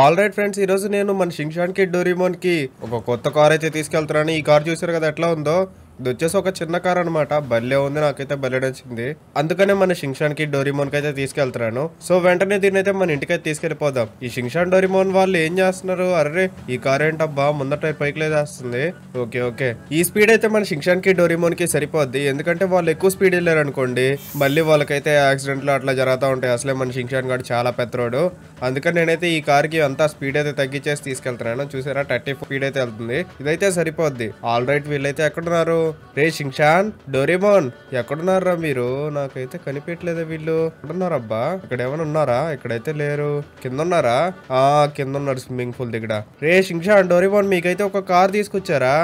all right friends ఈరోజు నేను మన డోరిమోన్ కి ఒక కొత్త కార్ అయితే తీసుకెళ్తున్నాను ఈ కార్ చూసారు కదా ఎట్లా ఉందో ఇది వచ్చేసి ఒక చిన్న కార్ అనమాట భలే ఉంది నాకైతే భలే నచ్చింది అందుకనే మన షింగ్షాన్ కి డోరిమోన్ కి అయితే తీసుకెళ్తున్నాను సో వెంటనే దీన్ని అయితే మన ఇంటికి అయితే తీసుకెళ్లిపోదాం ఈ శింక్షాన్ డోరిమోన్ వాళ్ళు ఏం చేస్తున్నారు అర్రే ఈ కార్ ఏంటబ్బా ముందట పైకి లేదేస్తుంది ఓకే ఓకే ఈ స్పీడ్ అయితే మన షింగ్షాన్ కి డోరిమోన్ కి సరిపోద్ది ఎందుకంటే వాళ్ళు ఎక్కువ స్పీడ్ వెళ్ళారు అనుకోండి మళ్ళీ వాళ్ళకైతే యాక్సిడెంట్లు అట్లా జరుగుతూ ఉంటాయి అసలే మన శింక్షాన్ గారు చాలా పెద్దరోడు అందుకని నేనైతే ఈ కార్కి అంతా స్పీడ్ అయితే తగ్గించేసి తీసుకెళ్తున్నాను చూసారా థర్టీ స్పీడ్ అయితే వెళ్తుంది ఇదైతే సరిపోద్ది ఆల్ రైట్ వీళ్ళైతే ఎక్కడున్నారు రే షింగ్షాన్ డోరేమోన్ ఎక్కడున్నారా మీరు నాకైతే కనిపించలేదా వీళ్ళు ఎక్కడున్నారబ్బా ఇక్కడ ఏమైనా ఉన్నారా ఇక్కడైతే లేరు కింద ఉన్నారా ఆ కింద ఉన్నారు స్విమ్మింగ్ పూల్ దగ్గర రే షింగ్షాన్ డోరేమోన్ మీకైతే ఒక కార్ తీసుకొచ్చారా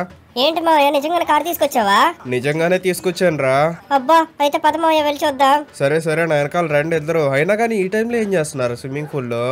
ఏంటి మావయ్య నిజంగానే కార్ తీసుకొచ్చావా నిజంగానే తీసుకొచ్చానరా అబ్బా అయితే పద వెళ్ళి చూద్దాం సరే సరే నా వెనకాల రండి ఇద్దరు అయినా కానీ ఈ టైంలో ఏం చేస్తున్నారు స్విమ్మింగ్ పూల్ లో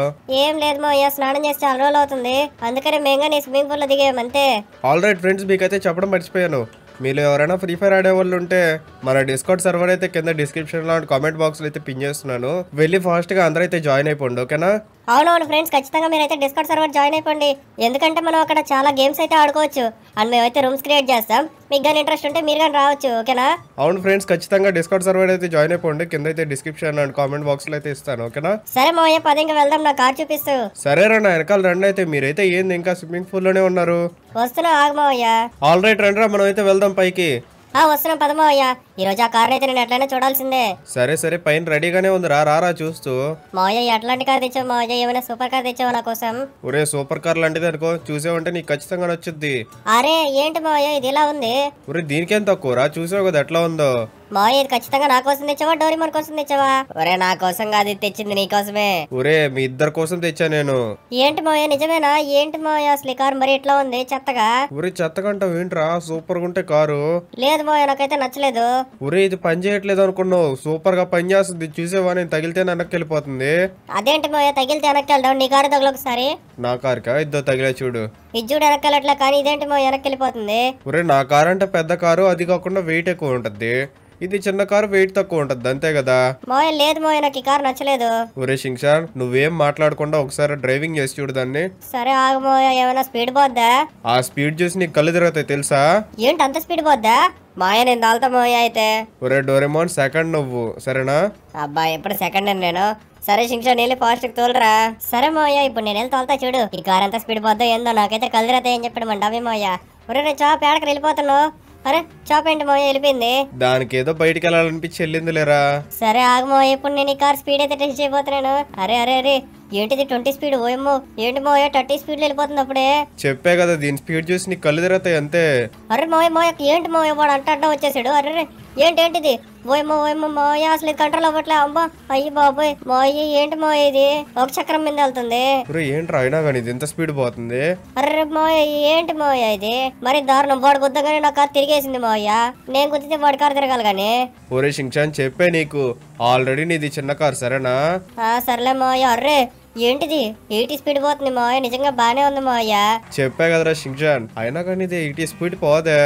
ఏం లేదు మావయ్య స్నానం చేసి చాలా రోజులు అవుతుంది అందుకనే మేము కానీ స్విమ్మింగ్ పూల్ లో దిగామంతే ఆల్ రైట్ ఫ్రెండ్స్ మీకైతే చెప్పడం మర్చిపోయాను మీరు ఎవరైనా ఫ్రీ ఫైర్ ఆడే వాళ్ళు ఉంటే మన డిస్కౌంట్ సర్వర్ అయితే కింద డిస్క్రిప్షన్ లో కామెంట్ లో అయితే పిన్ చేస్తున్నాను వెళ్ళి ఫాస్ట్గా అందరైతే జాయిన్ అయిపోండి ఓకేనా అవునవును ఫ్రెండ్స్ ఖచ్చితంగా మీరైతే డిస్కౌంట్ సర్వర్ జాయిన్ అయిపోండి ఎందుకంటే మనం అక్కడ చాలా గేమ్స్ అయితే ఆడుకోవచ్చు అండ్ మేమైతే రూమ్స్ క్రియేట్ చేస్తాం మీకు కానీ ఇంట్రెస్ట్ ఉంటే మీరు కానీ రావచ్చు ఓకేనా అవును ఫ్రెండ్స్ ఖచ్చితంగా డిస్కౌంట్ సర్వర్ అయితే జాయిన్ అయిపోండి కింద అయితే డిస్క్రిప్షన్ అండ్ కామెంట్ బాక్స్ లో అయితే ఇస్తాను ఓకేనా సరే మావయ్య పది ఇంకా వెళ్దాం నా కార్ చూపిస్తూ సరే రండి వెనకాల రండి అయితే మీరైతే ఏంది ఇంకా స్విమ్మింగ్ పూల్ లోనే ఉన్నారు వస్తున్నా ఆగ మావయ్య ఆల్ రైట్ రండి మనం అయితే వెళ్దాం పైకి ఆ వస్తున్నాం పదమో అయ్యా ఈ రోజు ఆ కార్ అయితే నేను ఎట్లయినా చూడాల్సిందే సరే సరే పైన రెడీగానే ఉంది రా రారా చూస్తూ మావయ్య ఎట్లాంటి కార్ తెచ్చావు మావయ్య ఏమైనా సూపర్ కార్ తెచ్చావు నా కోసం ఒరే సూపర్ కార్ లాంటిది అనుకో చూసావంటే నీకు ఖచ్చితంగా నచ్చుద్ది అరే ఏంటి మావయ్య ఇది ఇలా ఉంది ఒరే దీనికేం తక్కువ రా చూసావు కదా ఎట్లా ఉందో మా ఇది ఖచ్చితంగా నా కోసం తెచ్చావా డోరిమోన్ కోసం తెచ్చావా ఒరే నా కోసం కాదు తెచ్చింది నీ కోసమే ఒరే మీ ఇద్దరు కోసం తెచ్చా నేను ఏంటి మావయ్య నిజమేనా ఏంటి మావయ్య అసలు కారు మరి ఎట్లా ఉంది చెత్తగా ఒరే చెత్తగా అంటావు ఏంట్రా సూపర్ గా ఉంటే కారు లేదు మావయ్య నాకైతే నచ్చలేదు ఒరే ఇది పని చేయట్లేదు అనుకున్నావు సూపర్ గా పని చేస్తుంది చూసేవా నేను తగిలితే వెనక్కి వెళ్ళిపోతుంది అదేంటి మావయ్య తగిలితే వెనక్కి వెళ్ళడం నీ కారు తగల ఒకసారి నా కారు కా ఇద్దరు తగిలే చూడు ఇది చూడు వెనక్కి కానీ ఇదేంటి మావయ్య వెనక్కి వెళ్ళిపోతుంది ఒరే నా కారు అంటే పెద్ద కారు అది కాకుండా వెయిట్ ఎక్కువ ఉంటది ఇది చిన్న కారు వెయిట్ తక్కువ ఉంటది అంతే కదా మోయ లేదు మోయ నాకు ఈ కారు నచ్చలేదు ఒరే షింగ్షాన్ నువ్వేం మాట్లాడకుండా ఒకసారి డ్రైవింగ్ చేసి చూడు దాన్ని సరే ఆగమోయ ఏమైనా స్పీడ్ పోద్దా ఆ స్పీడ్ చూసి నీకు కళ్ళు తిరుగుతాయి తెలుసా ఏంటి అంత స్పీడ్ పోద్దా మాయ నేను దాల్తా మాయ అయితే ఒరే డోరేమోన్ సెకండ్ నువ్వు సరేనా అబ్బా ఎప్పుడు సెకండ్ అని నేను సరే శిక్ష నీళ్ళు ఫాస్ట్ తోలరా సరే మోయ ఇప్పుడు నేను వెళ్ళి తోలుతా చూడు ఈ కార్ ఎంత స్పీడ్ పోద్దా ఏందో నాకైతే కళ్ళు తిరతాయని చెప్పాడు మన డబ్బి మోయ ఒరే రే చాప్ ఏడకి వెళ్ళిపోతున్నావు అరే చాపేంటి మోయ వెళ్ళిపోయింది దానికి ఏదో బయటికి వెళ్ళాలనిపించి వెళ్ళింది లేరా సరే ఆగమో ఇప్పుడు నేను ఈ కార్ స్పీడ్ అయితే టెస్ట్ చేయబోతున్నాను అరే అరే అరే ఏంటిది ట్వంటీ స్పీడ్ ఓయమ్మో ఏంటి మోయ థర్టీ స్పీడ్ వెళ్ళిపోతుంది అప్పుడే చెప్పే కదా దీని స్పీడ్ చూసి నీ కళ్ళు తిరుగుతాయి అంతే అరే మోయ మోయ ఏంటి మోయ వాడు అంట వచ్చేసాడు అరే ఏంటి ఏంటిది ఓయమ్మో ఓయమ్మో మోయ అసలు ఇది కంట్రోల్ అవ్వట్లే అమ్మా అయ్యి బాబోయ్ మోయ ఏంటి మోయ ఇది ఒక చక్రం మీద వెళ్తుంది ఏంట్రా అయినా కానీ ఇది ఎంత స్పీడ్ పోతుంది అరే మోయ ఏంటి మోయ ఇది మరి దారుణం వాడు కానీ నా కారు తిరిగేసింది మోయ నేను కొద్దితే వాడి కారు తిరగాలి కానీ ఒరే షింగ్చాన్ చెప్పే నీకు ఆల్రెడీ నీది చిన్న కారు సరేనా సర్లే మోయ అర్రే ఏంటిది ఎయిటీ స్పీడ్ పోతుంది మాయ నిజంగా బానే ఉంది మాయ చెప్పా కదరా షింగ్జాన్ అయినా కానీ ఇది ఎయిటీ స్పీడ్ పోదే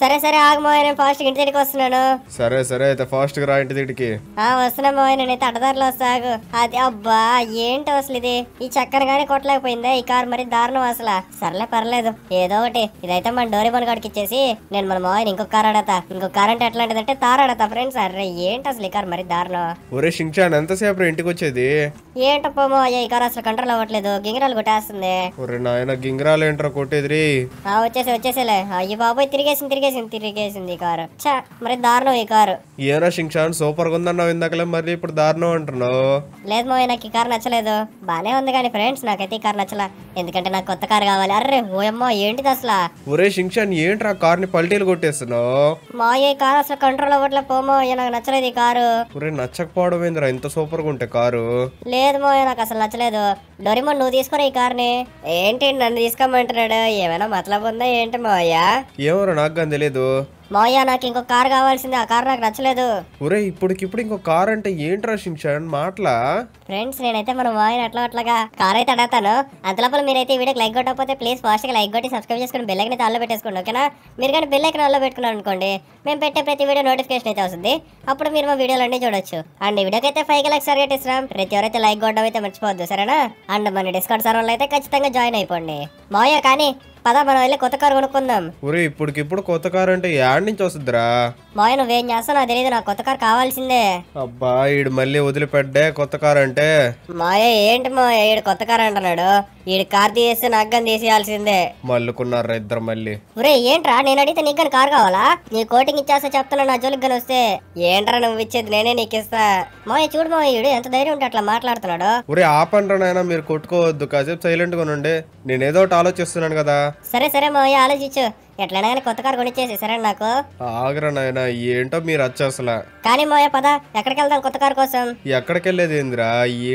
సరే సరే ఆగ మోయన ఫాస్ట్ ఇంటి దగ్గరికి వస్తున్నాను సరే సరే అయితే ఫాస్ట్ గా రా ఇంటి దగ్గరికి ఆ వస్తున్నా మోయన నేను అడ్డదారిలో సాగు అది అబ్బా ఏంటి అసలు ఇది ఈ చక్కెర గానీ కొట్టలేకపోయిందా ఈ కార్ మరి దారుణం అసలు సర్లే పర్లేదు ఏదో ఒకటి ఇదైతే మన డోరీ బన్ కాడికి ఇచ్చేసి నేను మన మోయన ఇంకొక కార్ ఆడతా ఇంకొక కార్ అంటే ఎట్లాంటిది అంటే తార ఆడతా ఫ్రెండ్స్ అరే ఏంటి అసలు ఈ కార్ మరి దారుణం ఒరే షింగ్చాన్ ఎంతసేపు ఇంటికి వచ్చేది ఏంటప్ప మోయ ఈ కార్ అసలు కంట్రోల్ అవ్వట్లేదు గింగరాలు కొట్టేస్తుంది ఒరే నాయన గింగరాలు ఏంట్రా కొట్టేది రే వచ్చేసి వచ్చేసేలే అయ్యి బాబోయ్ తిరిగేసింది తిరిగే తిరిగేసింది తిరిగేసింది ఈ కారు చా మరి దారుణం ఈ కారు ఏనా షింక్షాన్ సూపర్ గా ఉందన్నావు ఇందాకలే మరి ఇప్పుడు దారుణం అంటున్నావు లేదు మోయ్ నాకు ఈ కారు నచ్చలేదు బానే ఉంది కానీ ఫ్రెండ్స్ నాకైతే ఈ కారు నచ్చలా ఎందుకంటే నాకు కొత్త కారు కావాలి అరే ఓయమ్మో ఏంటిది అసలు ఒరే షింక్షాన్ ఏంట్రా కార్ ని పల్టీలు కొట్టేస్తున్నావు మా ఈ కారు అసలు కంట్రోల్ అవ్వట్లే పోమో నాకు నచ్చలేదు ఈ కారు ఒరే నచ్చకపోవడం ఏందిరా ఇంత సూపర్ గా ఉంటే కారు లేదు మోయ్ నాకు అసలు నచ్చలేదు డోరిమోన్ నువ్వు తీసుకురా ఈ కార్ని ఏంటి నన్ను తీసుకోమంటున్నాడు ఏమైనా మతలబు ఉందా ఏంటి మోయ్యా ఏమోరా నాకు కానీ తెలియదు మాయా నాకు ఇంకో కార్ కావాల్సింది ఆ కార్ నాకు నచ్చలేదు ఒరే ఇప్పటికిప్పుడు ఇంకో కార్ అంటే ఏంట్రా షిన్షాన్ మాటలా ఫ్రెండ్స్ నేనైతే మన మాయని అట్లా అట్లాగా కార్ అయితే అడతాను అంతలోపల మీరైతే ఈ వీడియోకి లైక్ కొట్టకపోతే ప్లీజ్ ఫాస్ట్గా లైక్ కొట్టి సబ్స్క్రైబ్ చేసుకుని బెల్ ఐకన్ అయితే ఆల్లో పెట్టేసుకోండి ఓకేనా మీరు కానీ బెల్ ఐకన్ ఆల్లో పెట్టుకున్నారు అనుకోండి మేము పెట్టే ప్రతి వీడియో నోటిఫికేషన్ అయితే వస్తుంది అప్పుడు మీరు మా వీడియోలు అన్ని చూడొచ్చు అండ్ ఈ వీడియోకి అయితే ఫైవ్ లాక్స్ టార్గెట్ ఇస్తున్నాం ప్రతి ఎవరైతే లైక్ కొట్టడం అయితే మర్చిపోవద్దు సరేనా అండ్ మన డిస్కౌంట్ సర్వర్లో అయితే ఖచ్చితంగా జాయిన్ అయిపోండి మాయా కానీ పదా మనం వెళ్ళి కొత్త కారు కొనుక్కుందాం ఒరే ఇప్పుడు కొత్త కారు అంటే యాడ్ నుంచి వస్తుందిరా మాయ నువ్వేం చేస్తావు నాకు తెలియదు నాకు కొత్త కారు కావాల్సిందే అబ్బా ఈడు మళ్ళీ వదిలిపెట్టే కొత్త కారు అంటే మాయ ఏంటి మాయ ఈడు కొత్త కారు అంటున్నాడు ఈడు కార్ తీసేస్తే నగ్గం తీసేయాల్సిందే మళ్ళుకున్నారు ఇద్దరు మళ్ళీ ఒరే ఏంట్రా నేను అడిగితే నీకు కారు కావాలా నీ కోటింగ్ రేటింగ్ ఇచ్చేస్తా చెప్తున్నా నా జోలికి వస్తే ఏంట్రా నువ్వు ఇచ్చేది నేనే నీకు ఇస్తా మా చూడు మావయ్యుడు ఎంత ధైర్యం ఉంటే అట్లా మాట్లాడుతున్నాడు ఒరే ఆపండ్రా నాయన మీరు కొట్టుకోవద్దు కాసేపు సైలెంట్ గా ఉండండి నేను ఏదో ఒకటి ఆలోచిస్తున్నాను కదా సరే సరే మావయ్య ఆలోచించు ఎట్లైనా కానీ కొత్త కారు కొనిచ్చేసి సరే నాకు ఆగరా ఏంటో మీరు వచ్చేసలా కానీ మాయ పద ఎక్కడికి వెళ్దాం కొత్త కారు కోసం ఎక్కడికి వెళ్ళేది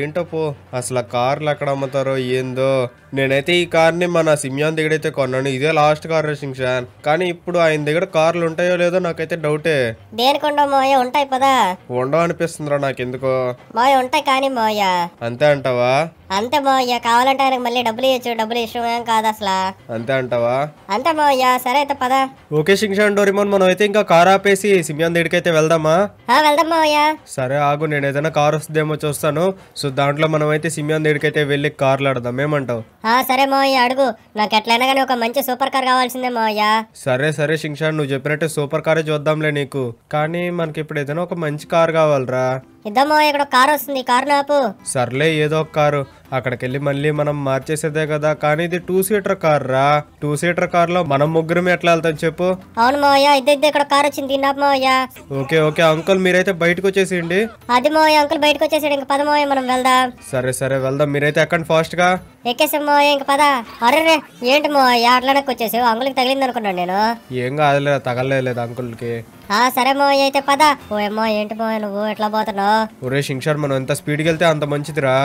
ఏంటో పో అసలు కార్లు ఎక్కడ అమ్ముతారో ఏందో నేనైతే ఈ కార్ని మన సిమ్యాన్ దగ్గర అయితే కొన్నాను ఇదే లాస్ట్ కార్ రేసింగ్ షాన్ కానీ ఇప్పుడు ఆయన దగ్గర కార్లు ఉంటాయో లేదో నాకైతే డౌటే దేనికొండో మోయ ఉంటాయి పదా ఉండవు అనిపిస్తుందిరా నాకెందుకో మోయ ఉంటాయి కానీ మోయ అంతే అంటావా అంతే మోయ కావాలంటే ఆయనకు మళ్ళీ డబ్బులు ఇచ్చు డబ్బులు ఇష్టం ఏం కాదు అసలు అంతే అంటావా అంతే మోయ సరే అయితే పదా ఓకే షింగ్షాన్ డోరిమోన్ మనం అయితే ఇంకా కార్ ఆపేసి సిమ్యాన్ దగ్గరికి అయితే వెళ్దామా వెళ్దాం మోయ సరే ఆగు నేను ఏదైనా కార్ వస్తుందేమో చూస్తాను సో దాంట్లో మనం అయితే సిమ్యాన్ దగ్గరికి అయితే వెళ్ళి కార్లు ఆడదాం ఏమంటావు సరే మోయ్య అడుగు నాకు ఎట్లయినా కానీ ఒక మంచి సూపర్ కార్ కావాల్సిందే మోయ్య సరే సరే షింగ్షాన్ నువ్వు చెప్పినట్టు సూపర్ కారే చూద్దాంలే నీకు కానీ మనకి ఇప్పుడు ఏదైనా ఒక మంచి కార్ కావాలరా ఇద్దామో ఇక్కడ కారు వస్తుంది కారు నాపు సర్లే ఏదో ఒక కారు అక్కడికెళ్ళి మళ్ళీ మనం మార్చేసేదే కదా కానీ ఇది టూ సీటర్ కార్ రా టూ సీటర్ కార్ లో మనం ముగ్గురం ఎట్లా వెళ్తాం చెప్పు అవును మోయ ఇద్దరు ఇక్కడ కార్ వచ్చింది ఓకే ఓకే అంకుల్ మీరైతే బయటకు వచ్చేసేయండి అది మోయ అంకుల్ బయటకు వచ్చేసాడు ఇంకా పద మనం వెళ్దాం సరే సరే వెళ్దాం మీరైతే ఎక్కడ ఫాస్ట్ గా ఎక్కేసాం మావయ్య ఇంకా పద అరే ఏంటి మావయ్య అట్లానే వచ్చేసావు అంకుల్కి తగిలింది అనుకున్నాను నేను ఏం కాదులే తగలేదు అంకుల్కి ఆ సరే మావయ్య అయితే పద ఓ ఏంటి మోయ నువ్వు ఎట్లా పోతున్నావు ఒరే శింక్షర్ మనం ఎంత స్పీడ్కి వెళ్తే అంత మంచిదిరా